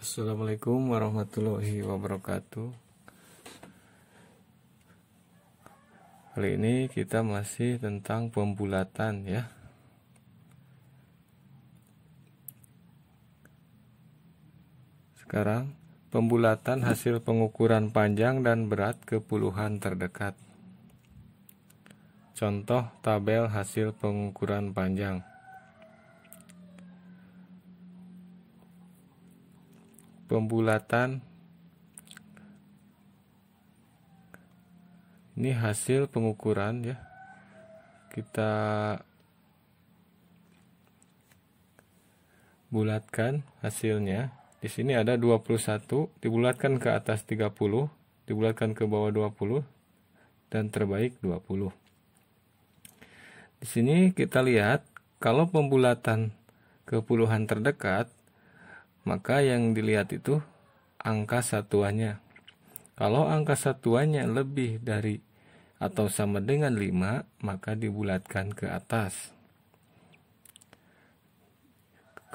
Assalamualaikum warahmatullahi wabarakatuh Kali ini kita masih tentang pembulatan ya Sekarang pembulatan hasil pengukuran panjang dan berat ke puluhan terdekat Contoh tabel hasil pengukuran panjang pembulatan ini hasil pengukuran ya kita bulatkan hasilnya di sini ada 21 dibulatkan ke atas 30 dibulatkan ke bawah 20 dan terbaik 20 di sini kita lihat kalau pembulatan ke puluhan terdekat maka yang dilihat itu angka satuannya. Kalau angka satuannya lebih dari atau sama dengan 5, maka dibulatkan ke atas.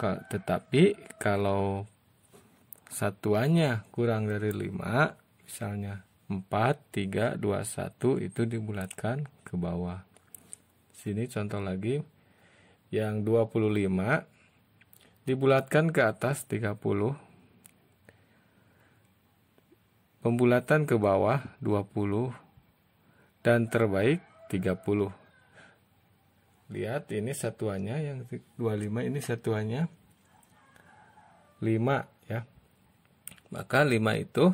Tetapi kalau satuannya kurang dari 5, misalnya 4, 3, 2, 1 itu dibulatkan ke bawah. Sini contoh lagi yang 25 dibulatkan ke atas 30 pembulatan ke bawah 20 dan terbaik 30 lihat ini satuannya yang 25 ini satuannya 5 ya maka 5 itu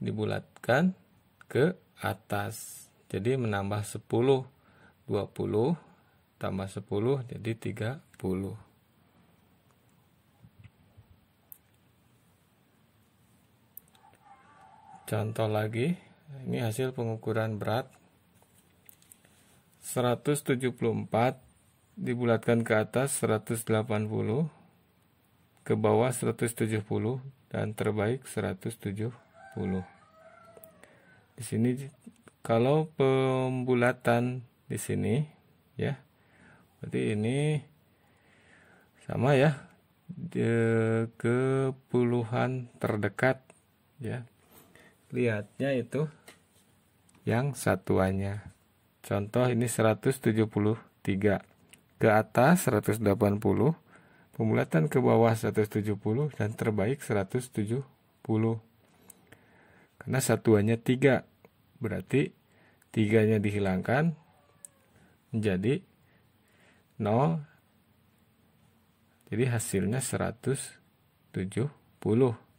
dibulatkan ke atas jadi menambah 10 20 tambah 10 jadi 30 Contoh lagi, ini hasil pengukuran berat 174 dibulatkan ke atas 180 ke bawah 170 dan terbaik 170. Di sini kalau pembulatan di sini ya. Berarti ini sama ya ke puluhan terdekat ya lihatnya itu yang satuannya. Contoh ini 173 ke atas 180, pemulatan ke bawah 170 dan terbaik 170. Karena satuannya 3, berarti tiganya dihilangkan menjadi 0. Jadi hasilnya 170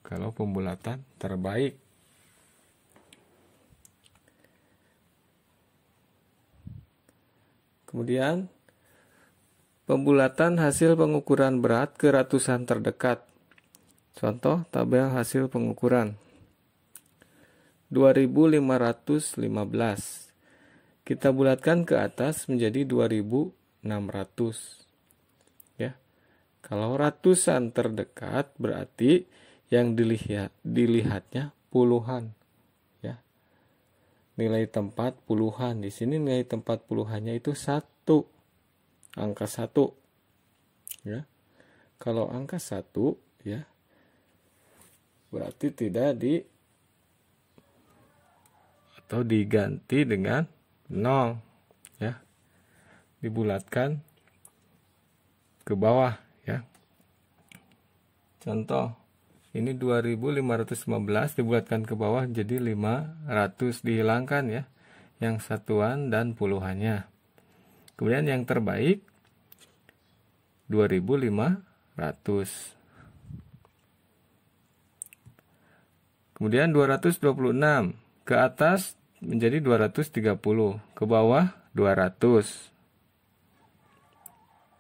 kalau pembulatan terbaik. Kemudian pembulatan hasil pengukuran berat ke ratusan terdekat. Contoh tabel hasil pengukuran 2515. Kita bulatkan ke atas menjadi 2600. Ya. Kalau ratusan terdekat berarti yang dilihat dilihatnya puluhan nilai tempat puluhan. Di sini nilai tempat puluhannya itu satu, angka satu. Ya, kalau angka satu, ya, berarti tidak di atau diganti dengan nol, ya, dibulatkan ke bawah, ya. Contoh ini 2515 dibulatkan ke bawah jadi 500 dihilangkan ya yang satuan dan puluhannya kemudian yang terbaik 2500 kemudian 226 ke atas menjadi 230 ke bawah 200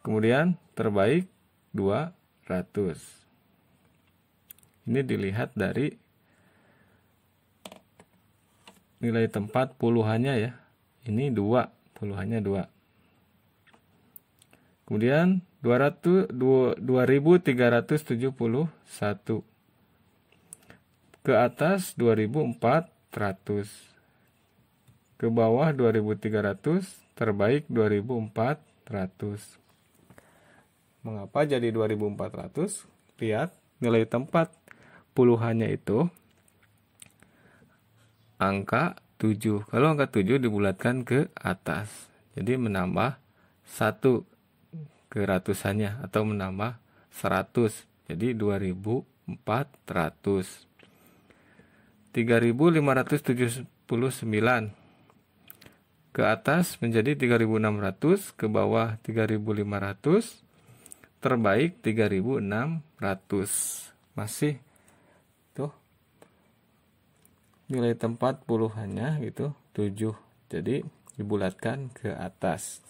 kemudian terbaik 200 ini dilihat dari nilai tempat puluhannya ya. Ini dua puluhannya dua. Kemudian 200, 2371 ke atas 2400 ke bawah 2300 terbaik 2400 mengapa jadi 2400 lihat nilai tempat puluhannya itu angka 7. Kalau angka 7 dibulatkan ke atas. Jadi menambah 1 ke ratusannya atau menambah 100. Jadi 2400. 3579 ke atas menjadi 3600, ke bawah 3500, terbaik 3600. Masih nilai tempat puluhannya gitu 7 jadi dibulatkan ke atas